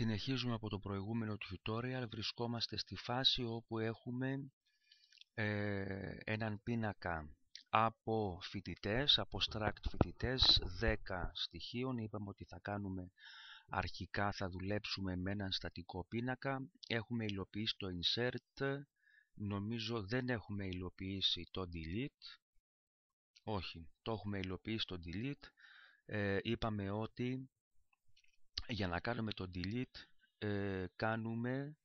Συνεχίζουμε από το προηγούμενο tutorial, βρισκόμαστε στη φάση όπου έχουμε ε, έναν πίνακα από φοιτητές, από struct φοιτητέ, 10 στοιχείων. Είπαμε ότι θα κάνουμε αρχικά, θα δουλέψουμε με έναν στατικό πίνακα. Έχουμε υλοποιήσει το insert, νομίζω δεν έχουμε υλοποιήσει το delete. Όχι, το έχουμε υλοποιήσει το delete. Ε, είπαμε ότι για να κάνουμε το delete ε, κάνουμε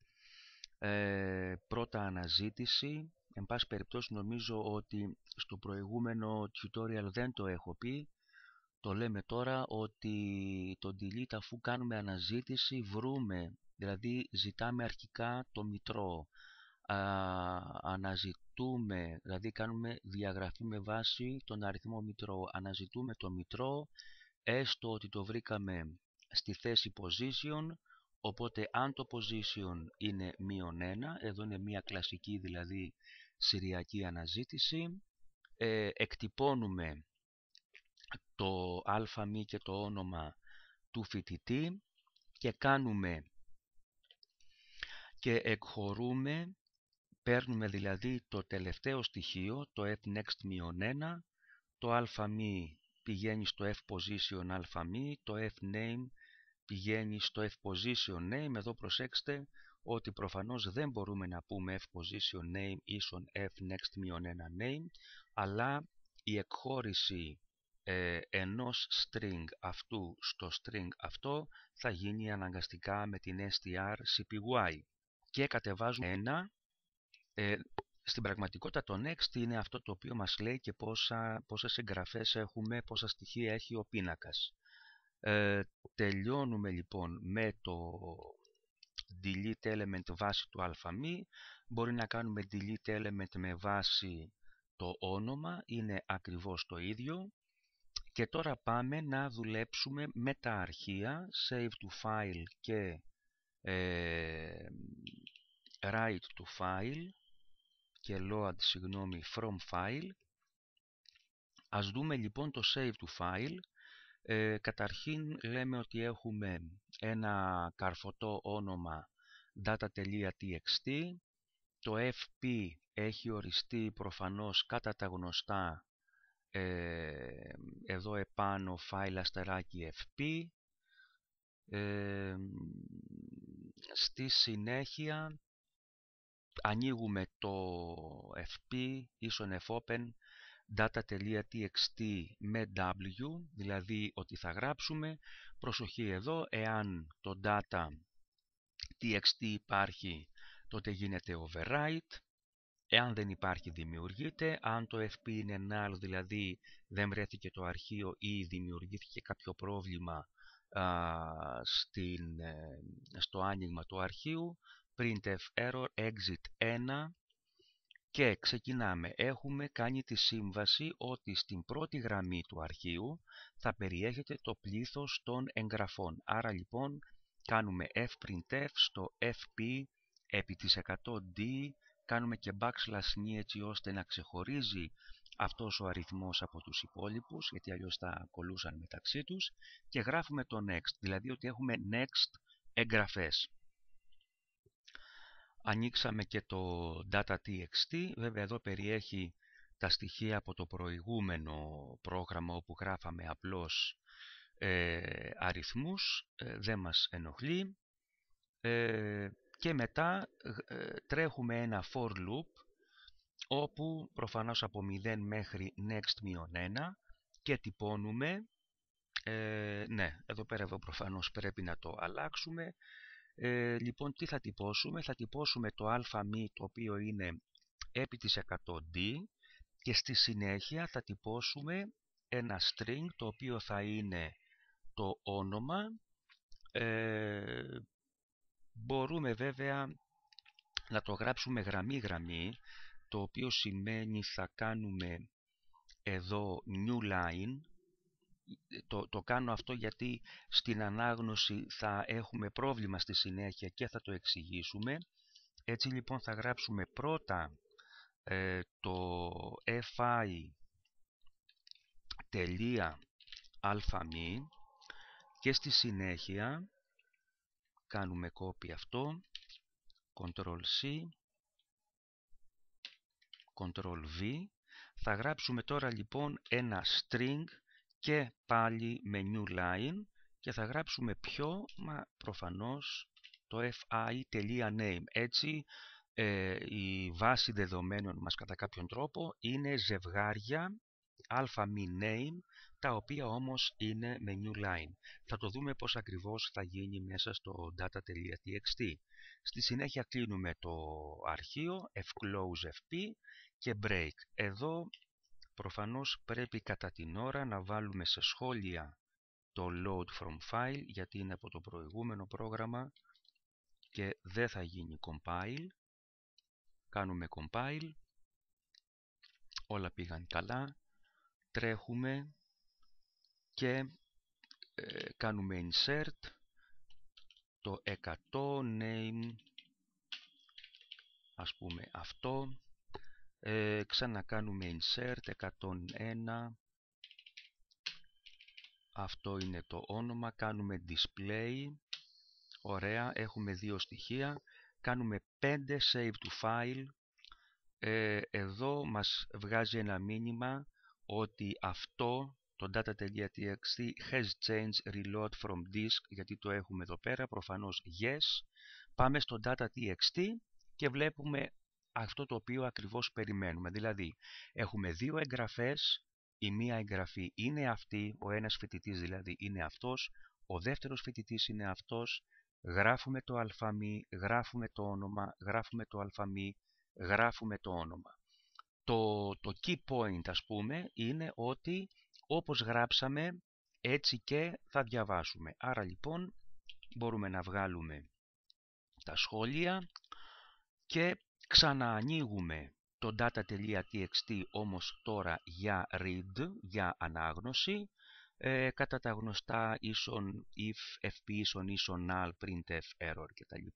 ε, πρώτα αναζήτηση εν πάση περιπτώσει νομίζω ότι στο προηγούμενο tutorial δεν το έχω πει το λέμε τώρα ότι το delete αφού κάνουμε αναζήτηση βρούμε δηλαδή ζητάμε αρχικά το μητρό αναζητούμε δηλαδή κάνουμε διαγραφή με βάση τον αριθμό μητρό αναζητούμε το μητρό έστω ότι το βρήκαμε στη θέση position, οπότε αν το position είναι μείον 1, εδώ είναι μια κλασική δηλαδή συριακή αναζήτηση, ε, εκτυπώνουμε το αλφαμί και το όνομα του φοιτητή και κάνουμε και εκχωρούμε, παίρνουμε δηλαδή το τελευταίο στοιχείο, το fnext-1, το αλφαμί πηγαίνει στο f-position αλφαμί, το f-name πηγαίνει στο F position name. Εδώ προσέξτε ότι προφανώς δεν μπορούμε να πούμε F position name ίσον F next 1 name, αλλά η εκχώρηση ε, ενός string αυτού στο string αυτό θα γίνει αναγκαστικά με την strcpy. και κατεβάζουμε ένα ε, στην πραγματικότητα το next είναι αυτό το οποίο μας λέει και πόσα, πόσες εγγραφές έχουμε, πόσα στοιχεία έχει ο πίνακας. Ε, τελειώνουμε λοιπόν με το delete element βάση του αλφαμή. Μπορεί να κάνουμε delete element με βάση το όνομα, είναι ακριβώς το ίδιο. Και τώρα πάμε να δουλέψουμε με τα αρχεία, save to file και ε, write to file και load, συγγνώμη, from file. Ας δούμε λοιπόν το save to file ε, καταρχήν λέμε ότι έχουμε ένα καρφωτό όνομα data.txt. Το fp έχει οριστεί προφανώς κατά τα γνωστά ε, εδώ επάνω file αστεράκι fp. Ε, στη συνέχεια ανοίγουμε το fp ίσον fopen data.txt με w, δηλαδή ότι θα γράψουμε. Προσοχή εδώ, εάν το data.txt υπάρχει, τότε γίνεται overwrite. Εάν δεν υπάρχει, δημιουργείται. Αν το fp είναι άλλο, δηλαδή δεν βρέθηκε το αρχείο ή δημιουργήθηκε κάποιο πρόβλημα α, ε, στο άνοιγμα του αρχείου, printf error exit 1 και ξεκινάμε. Έχουμε κάνει τη σύμβαση ότι στην πρώτη γραμμή του αρχείου θα περιέχεται το πλήθος των εγγραφών. Άρα λοιπόν κάνουμε fprintf στο fp επί της 100d, κάνουμε και backslash ν έτσι ώστε να ξεχωρίζει αυτός ο αριθμός από τους υπόλοιπους, γιατί αλλιώς θα κολούσαν μεταξύ τους, και γράφουμε το next, δηλαδή ότι έχουμε next εγγραφές. Ανοίξαμε και το data.txt, βέβαια εδώ περιέχει τα στοιχεία από το προηγούμενο πρόγραμμα όπου γράφαμε απλώς ε, αριθμούς, ε, δεν μας ενοχλεί. Ε, και μετά ε, τρέχουμε ένα for loop όπου προφανώς από 0 μέχρι next 1 και τυπώνουμε, ναι εδώ πέρα εδώ προφανώς πρέπει να το αλλάξουμε, ε, λοιπόν, τι θα τυπώσουμε. Θα τυπώσουμε το αμ το οποίο είναι επί της 100D και στη συνέχεια θα τυπώσουμε ένα string το οποίο θα είναι το όνομα. Ε, μπορούμε βέβαια να το γράψουμε γραμμή-γραμμή, το οποίο σημαίνει θα κάνουμε εδώ new line, το, το κάνω αυτό γιατί στην ανάγνωση θα έχουμε πρόβλημα στη συνέχεια και θα το εξηγήσουμε. Έτσι λοιπόν θα γράψουμε πρώτα ε, το fi τελεία και στη συνέχεια κάνουμε copy αυτό Ctrl C Ctrl V θα γράψουμε τώρα λοιπόν ένα string και πάλι New line και θα γράψουμε πιο, μα προφανώς το fi.name. Έτσι ε, η βάση δεδομένων μας κατά κάποιον τρόπο ζευγαρια αλφα ζευγάρια alpha-min-name τα οποία όμως είναι menu line. Θα το δούμε πώς ακριβώς θα γίνει μέσα στο data.txt. Στη συνέχεια κλείνουμε το αρχείο fclose fp και break. Εδώ Προφανώς πρέπει κατά την ώρα να βάλουμε σε σχόλια το load from file γιατί είναι από το προηγούμενο πρόγραμμα και δεν θα γίνει compile. Κάνουμε compile. Όλα πήγαν καλά. Τρέχουμε και ε, κάνουμε insert το 100 name ας πούμε αυτό ε, ξανακάνουμε insert 101 αυτό είναι το όνομα κάνουμε display ωραία έχουμε δύο στοιχεία κάνουμε 5 save to file ε, εδώ μας βγάζει ένα μήνυμα ότι αυτό το data.txt has changed reload from disk γιατί το έχουμε εδώ πέρα προφανώς yes πάμε στο data.txt και βλέπουμε αυτό το οποίο ακριβώς περιμένουμε. Δηλαδή, έχουμε δύο εγγραφές, η μία εγγραφή είναι αυτή, ο ένας φοιτητής δηλαδή είναι αυτός, ο δεύτερος φοιτητής είναι αυτός, γράφουμε το αλφαμή, γράφουμε το όνομα, γράφουμε το αλφαμή, γράφουμε το όνομα. Το, το key point ας πούμε είναι ότι όπως γράψαμε έτσι και θα διαβάσουμε. Άρα λοιπόν μπορούμε να βγάλουμε τα σχόλια και Ξαναανοίγουμε το data.txt όμως τώρα για read, για ανάγνωση, ε, κατά τα γνωστά ίσον if, fp ίσον ίσον null, printf, error κτλ.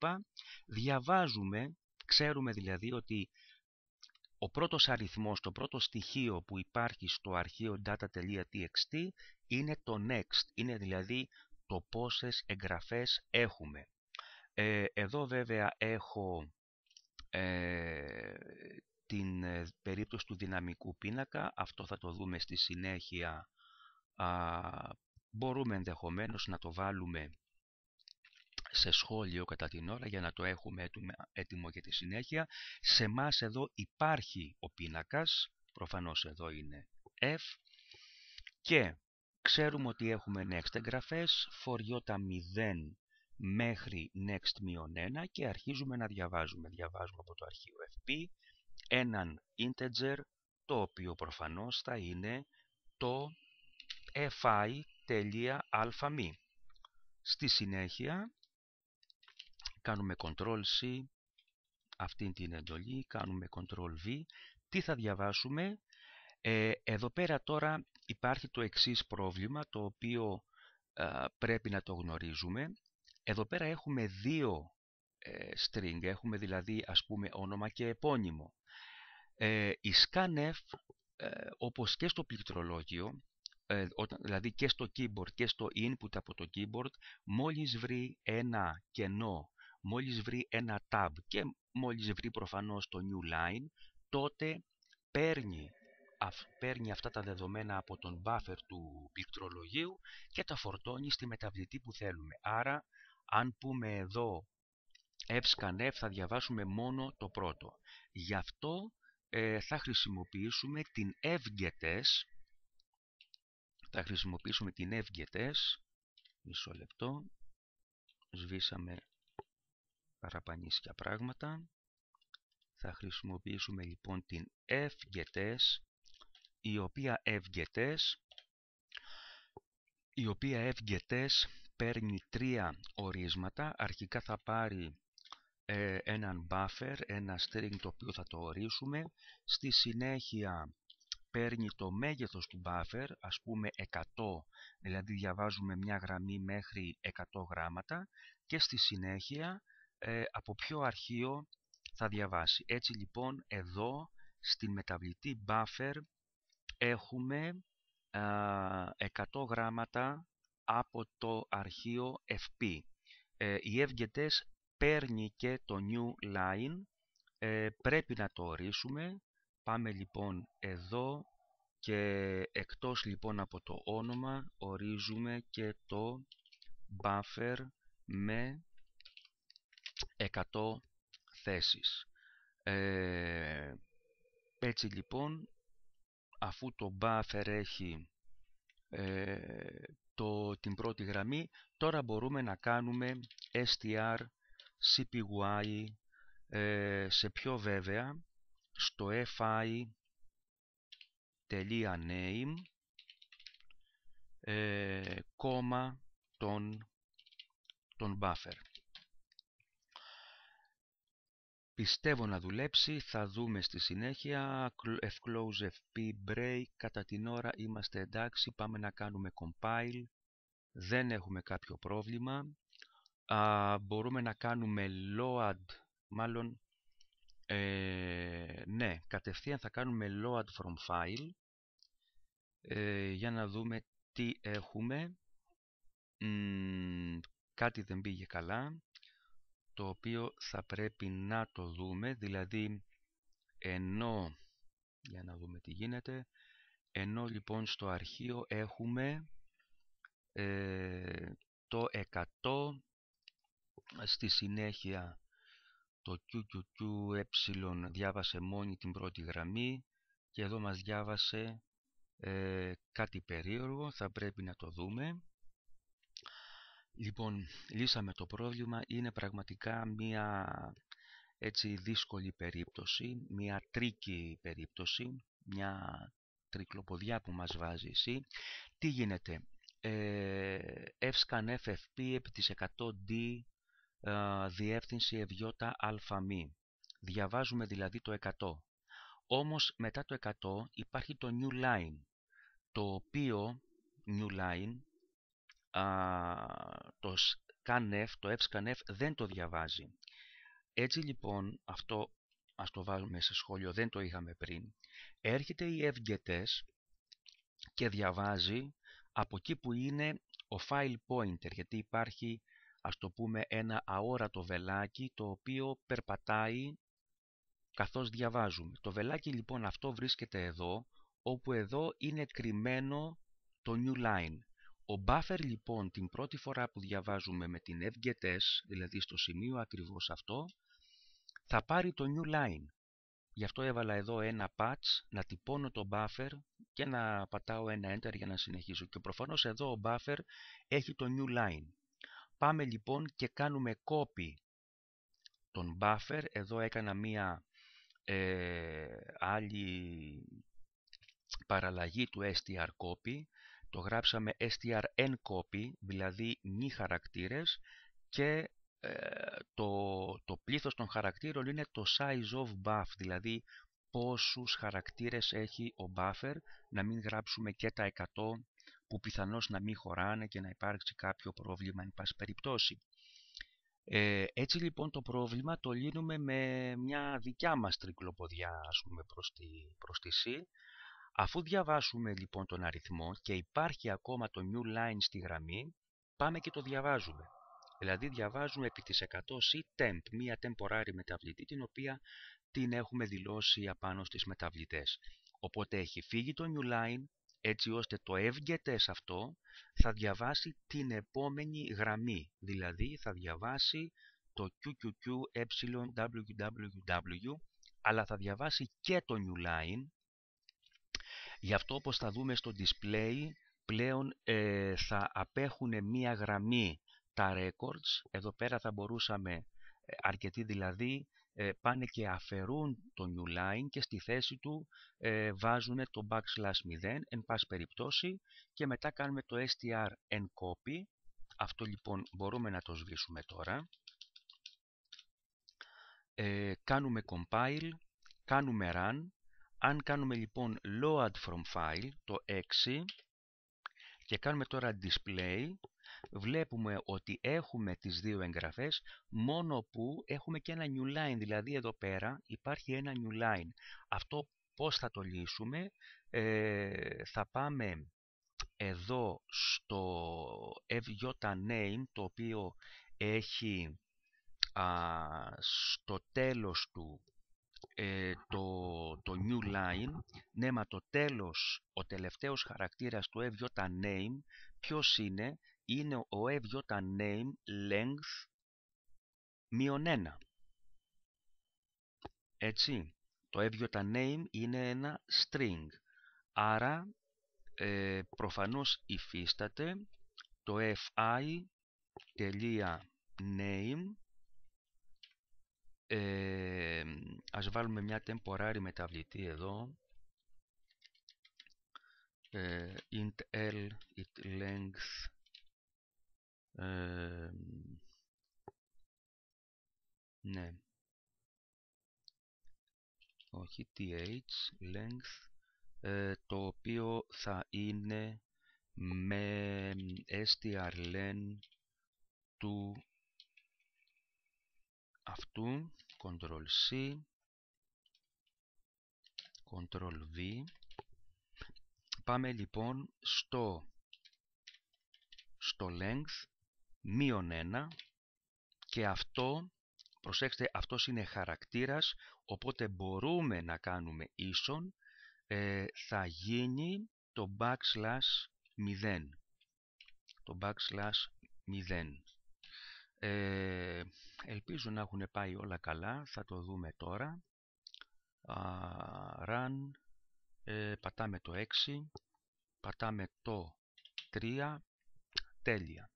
Διαβάζουμε, ξέρουμε δηλαδή ότι ο πρώτος αριθμός, το πρώτο στοιχείο που υπάρχει στο αρχείο data.txt είναι το next, είναι δηλαδή το πόσες εγγραφές έχουμε. Ε, εδώ βέβαια έχω ε, την ε, περίπτωση του δυναμικού πίνακα, αυτό θα το δούμε στη συνέχεια, α, μπορούμε ενδεχομένως να το βάλουμε σε σχόλιο κατά την ώρα για να το έχουμε έτοιμο για τη συνέχεια. Σε μας εδώ υπάρχει ο πίνακας, προφανώς εδώ είναι F και ξέρουμε ότι έχουμε next εγγραφές, φοριότα 0 μέχρι next-1 και αρχίζουμε να διαβάζουμε. Διαβάζουμε από το αρχείο fp έναν integer το οποίο προφανώς θα είναι το fi.αμ. Στη συνέχεια κάνουμε Ctrl C αυτή την εντολή, κάνουμε Ctrl V. Τι θα διαβάσουμε. Ε, εδώ πέρα τώρα υπάρχει το εξής πρόβλημα το οποίο πρέπει να το γνωρίζουμε. Εδώ πέρα έχουμε δύο ε, string, έχουμε δηλαδή ας πούμε όνομα και επώνυμο. Ε, η scanf, ε, όπως και στο πληκτρολόγιο, ε, δηλαδή και στο keyboard και στο input από το keyboard, μόλις βρει ένα κενό, μόλις βρει ένα tab και μόλις βρει προφανώς το new line, τότε παίρνει παίρνει αυτά τα δεδομένα από τον buffer του πληκτρολογίου και τα φορτώνει στη μεταβλητή που θέλουμε. Άρα αν πούμε εδώ σκαν F θα διαβάσουμε μόνο το πρώτο. Γι' αυτό ε, θα χρησιμοποιήσουμε την εύγετες. Θα χρησιμοποιήσουμε την εύγετες. Μισό λεπτό. Σβήσαμε παραπανίσια πράγματα. Θα χρησιμοποιήσουμε λοιπόν την εύγετες, η οποία εύγετες, η οποία εύγετες παίρνει τρία ορίσματα. Αρχικά θα πάρει ε, έναν buffer, ένα string το οποίο θα το ορίσουμε. Στη συνέχεια παίρνει το μέγεθος του buffer, ας πούμε 100, δηλαδή διαβάζουμε μια γραμμή μέχρι 100 γράμματα και στη συνέχεια ε, από ποιο αρχείο θα διαβάσει. Έτσι λοιπόν εδώ στην μεταβλητή buffer έχουμε 100 γράμματα από το αρχείο FP. Ε, η ευγετές παίρνει και το new line, ε, πρέπει να το ορίσουμε. Πάμε λοιπόν εδώ και εκτός λοιπόν από το όνομα ορίζουμε και το buffer με 100 θέσεις. Ε, έτσι λοιπόν, αφού το buffer έχει ε, το, την πρώτη γραμμή, τώρα μπορούμε να κάνουμε STR, CPY, ε, σε πιο βέβαια, στο fi.name, ε, κόμμα τον, τον buffer. Πιστεύω να δουλέψει, θα δούμε στη συνέχεια. close fp break, κατά την ώρα είμαστε εντάξει, πάμε να κάνουμε compile. Δεν έχουμε κάποιο πρόβλημα. Α, μπορούμε να κάνουμε load, μάλλον, ε, ναι, κατευθείαν θα κάνουμε load from file. Ε, για να δούμε τι έχουμε. κάτι δεν πήγε καλά το οποίο θα πρέπει να το δούμε, δηλαδή ενώ, για να δούμε τι γίνεται, ενώ λοιπόν στο αρχείο έχουμε ε, το 100, στη συνέχεια το QQQE ε, διάβασε μόνο την πρώτη γραμμή και εδώ μας διάβασε ε, κάτι περίεργο, θα πρέπει να το δούμε. Λοιπόν, λύσαμε το πρόβλημα. Είναι πραγματικά μια έτσι δύσκολη περίπτωση, μια τρίκη περίπτωση, μια τρικλοποδιά που μας βάζει εσύ. Τι γίνεται, ε, F-scan FFP επί της 100D ε, διεύθυνση ευγιώτα αλφαμή. Διαβάζουμε δηλαδή το 100. Όμως μετά το 100 υπάρχει το new line, το οποίο new line α, το scanf, το fscanf δεν το διαβάζει. Έτσι λοιπόν, αυτό ας το βάλουμε σε σχόλιο, δεν το είχαμε πριν, έρχεται η fgetes και διαβάζει από εκεί που είναι ο file pointer, γιατί υπάρχει ας το πούμε ένα αόρατο βελάκι το οποίο περπατάει καθώς διαβάζουμε. Το βελάκι λοιπόν αυτό βρίσκεται εδώ, όπου εδώ είναι κρυμμένο το new line. Ο buffer λοιπόν την πρώτη φορά που διαβάζουμε με την fgets, δηλαδή στο σημείο ακριβώς αυτό, θα πάρει το new line. Γι' αυτό έβαλα εδώ ένα patch, να τυπώνω το buffer και να πατάω ένα enter για να συνεχίσω. Και προφανώς εδώ ο buffer έχει το new line. Πάμε λοιπόν και κάνουμε copy τον buffer. Εδώ έκανα μία ε, άλλη παραλλαγή του str copy το γράψαμε strn copy, δηλαδή μη χαρακτήρες και ε, το, το πλήθος των χαρακτήρων είναι το size of buff, δηλαδή πόσους χαρακτήρες έχει ο buffer, να μην γράψουμε και τα 100 που πιθανώς να μην χωράνε και να υπάρξει κάποιο πρόβλημα εν πάση περιπτώσει. Ε, έτσι λοιπόν το πρόβλημα το λύνουμε με μια δικιά μας τρικλοποδιά ας πούμε, προς, τη, προς τη C Αφού διαβάσουμε λοιπόν τον αριθμό και υπάρχει ακόμα το new line στη γραμμή, πάμε και το διαβάζουμε. Δηλαδή διαβάζουμε επί της 100 C temp, μία temporary μεταβλητή την οποία την έχουμε δηλώσει απάνω στις μεταβλητές. Οπότε έχει φύγει το new line, έτσι ώστε το εύγετες αυτό θα διαβάσει την επόμενη γραμμή, δηλαδή θα διαβάσει το QQQ, ε, αλλά θα διαβάσει και το new line, Γι' αυτό όπως θα δούμε στο display πλέον ε, θα απέχουν μία γραμμή τα records. Εδώ πέρα θα μπορούσαμε ε, αρκετοί δηλαδή ε, πάνε και αφαιρούν το new line και στη θέση του ε, βάζουν το backslash 0 εν πάση περιπτώσει και μετά κάνουμε το str en copy αυτό λοιπόν μπορούμε να το σβήσουμε τώρα κάνουμε compile κάνουμε run αν κάνουμε λοιπόν load from file το 6 και κάνουμε τώρα display βλέπουμε ότι έχουμε τις δύο εγγραφές μόνο που έχουμε και ένα new line δηλαδή εδώ πέρα υπάρχει ένα new line αυτό πως θα το λύσουμε ε, θα πάμε εδώ στο fj name το οποίο έχει στο τέλος του ε, το, το new line, ναι μα το τέλος, ο τελευταίος χαρακτήρας του FJ name, ποιος είναι, είναι ο FJ name length μείον ένα Έτσι, το FJ name είναι ένα string, άρα ε, προφανώς υφίσταται το name ε, ας βάλουμε μια temporary μεταβλητή εδώ ε, int l it length ε, ναι όχι th length ε, το οποίο θα είναι με strlen του αυτού Ctrl C Ctrl V πάμε λοιπόν στο στο length μείον 1 και αυτό προσέξτε αυτός είναι χαρακτήρας οπότε μπορούμε να κάνουμε ίσον ε, θα γίνει το backslash 0 το backslash 0 ε, ελπίζω να έχουν πάει όλα καλά, θα το δούμε τώρα. Run, ε, πατάμε το 6, πατάμε το 3, τέλεια.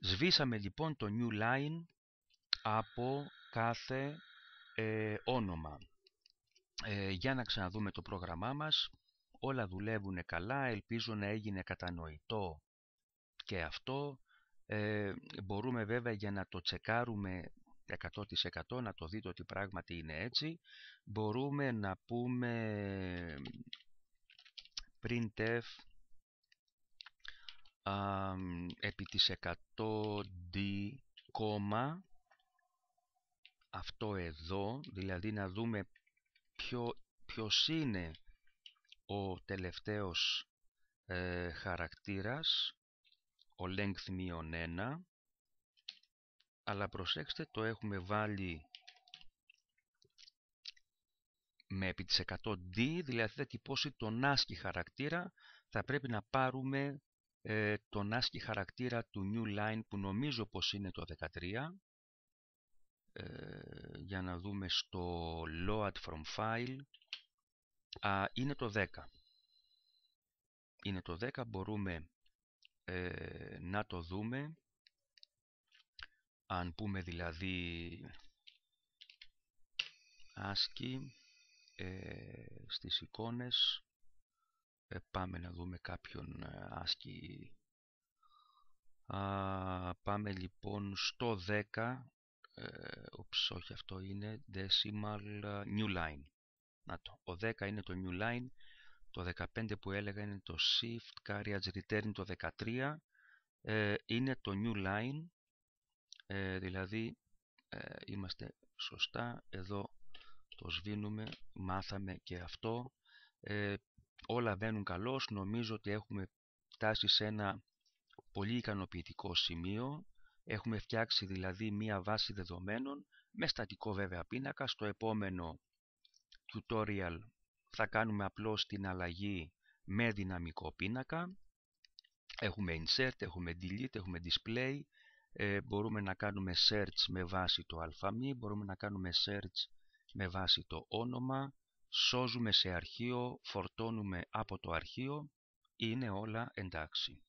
Σβήσαμε λοιπόν το new line από κάθε ε, όνομα. Ε, για να ξαναδούμε το πρόγραμμά μας. Όλα δουλεύουν καλά, ελπίζω να έγινε κατανοητό και αυτό. Ε, μπορούμε βέβαια για να το τσεκάρουμε 100% να το δείτε ότι πράγματι είναι έτσι μπορούμε να πούμε printf α, επί της 100d, αυτό εδώ, δηλαδή να δούμε ποιο, ποιος είναι ο τελευταίος ε, χαρακτήρας length μείον 1 αλλά προσέξτε το έχουμε βάλει με επί της 100D δηλαδή θα τυπώσει τον ASCII χαρακτήρα θα πρέπει να πάρουμε ε, τον ASCII χαρακτήρα του new line που νομίζω πως είναι το 13 ε, για να δούμε στο load from file Α, είναι το 10 είναι το 10 μπορούμε ε, να το δούμε αν πούμε δηλαδή άσκη ε, στις εικόνες ε, πάμε να δούμε κάποιον ε, άσκη Α, πάμε λοιπόν στο 10 ε, όχι αυτό είναι decimal new line να το, ο 10 είναι το new line το 15 που έλεγα είναι το shift carriage return το 13 ε, είναι το new line ε, δηλαδή ε, είμαστε σωστά εδώ το σβήνουμε μάθαμε και αυτό ε, όλα βαίνουν καλώς νομίζω ότι έχουμε φτάσει σε ένα πολύ ικανοποιητικό σημείο έχουμε φτιάξει δηλαδή μία βάση δεδομένων με στατικό βέβαια πίνακα στο επόμενο tutorial θα κάνουμε απλώς την αλλαγή με δυναμικό πίνακα. Έχουμε insert, έχουμε delete, έχουμε display. Ε, μπορούμε να κάνουμε search με βάση το αλφαμή, μπορούμε να κάνουμε search με βάση το όνομα. Σώζουμε σε αρχείο, φορτώνουμε από το αρχείο. Είναι όλα εντάξει.